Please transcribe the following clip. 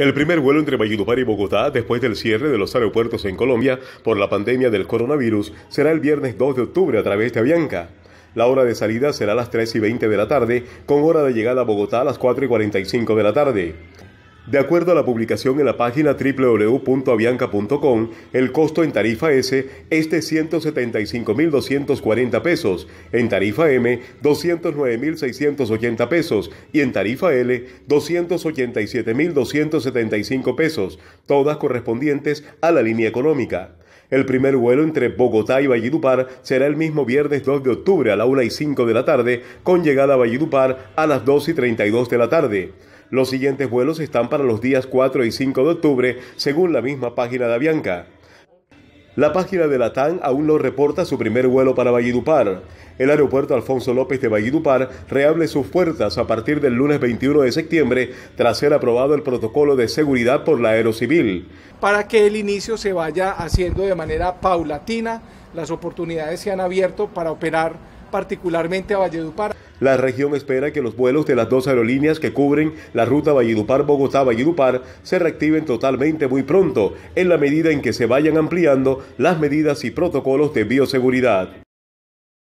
El primer vuelo entre Valledupar y Bogotá después del cierre de los aeropuertos en Colombia por la pandemia del coronavirus será el viernes 2 de octubre a través de Avianca. La hora de salida será a las 3 y 20 de la tarde, con hora de llegada a Bogotá a las 4 y 45 de la tarde. De acuerdo a la publicación en la página www.avianca.com, el costo en tarifa S es de 175.240 pesos, en tarifa M 209.680 pesos y en tarifa L 287.275 pesos, todas correspondientes a la línea económica. El primer vuelo entre Bogotá y Valledupar será el mismo viernes 2 de octubre a la 1 y 5 de la tarde, con llegada a Valledupar a las 2 y 32 de la tarde. Los siguientes vuelos están para los días 4 y 5 de octubre, según la misma página de Avianca. La página de la TAN aún no reporta su primer vuelo para Valledupar. El aeropuerto Alfonso López de Valledupar reabre sus puertas a partir del lunes 21 de septiembre tras ser aprobado el protocolo de seguridad por la Aerocivil. Para que el inicio se vaya haciendo de manera paulatina, las oportunidades se han abierto para operar particularmente a Valledupar. La región espera que los vuelos de las dos aerolíneas que cubren la ruta Valledupar-Bogotá-Valledupar se reactiven totalmente muy pronto, en la medida en que se vayan ampliando las medidas y protocolos de bioseguridad.